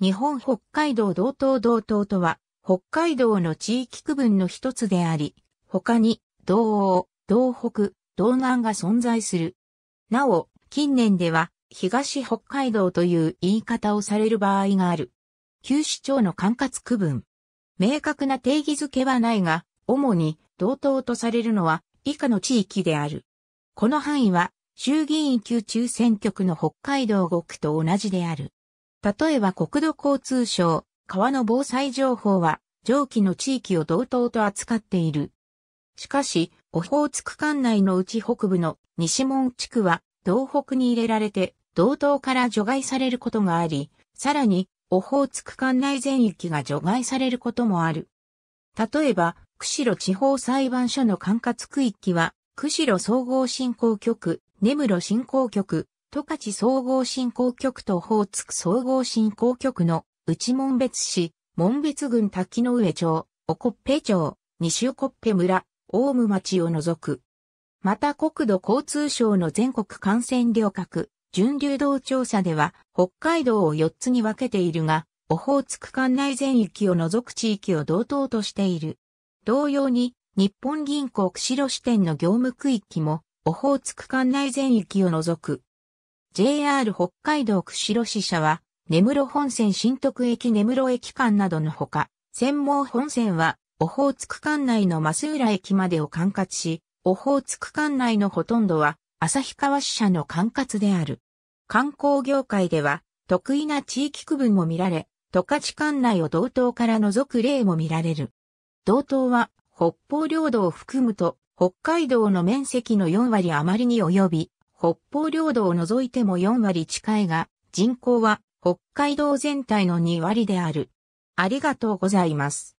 日本北海道道東道東とは、北海道の地域区分の一つであり、他に、道央、道北、道南が存在する。なお、近年では、東北海道という言い方をされる場合がある。旧市町の管轄区分。明確な定義づけはないが、主に、道東とされるのは、以下の地域である。この範囲は、衆議院級中選挙区の北海道5区と同じである。例えば国土交通省、川の防災情報は、上記の地域を同等と扱っている。しかし、オホーツク管内のうち北部の西門地区は、道北に入れられて、同等から除外されることがあり、さらに、オホーツク管内全域が除外されることもある。例えば、釧路地方裁判所の管轄区域は、釧路総合振興局、根室振興局、十勝総合振興局と宝津総合振興局の内門別市、門別郡滝の上町、おこっぺ町、西おこっぺ村、大ム町を除く。また国土交通省の全国感染旅客、準流動調査では、北海道を4つに分けているが、オホーツク管内全域を除く地域を同等としている。同様に、日本銀行釧路支店の業務区域も、オホーツク管内全域を除く。JR 北海道釧路支社は、根室本線新徳駅根室駅間などのほか、専門本線は、オホーツク管内の増浦駅までを管轄し、オホーツク管内のほとんどは、旭川支社の管轄である。観光業界では、得意な地域区分も見られ、十勝管内を道東から除く例も見られる。道東は、北方領土を含むと、北海道の面積の4割余りに及び、北方領土を除いても4割近いが、人口は北海道全体の2割である。ありがとうございます。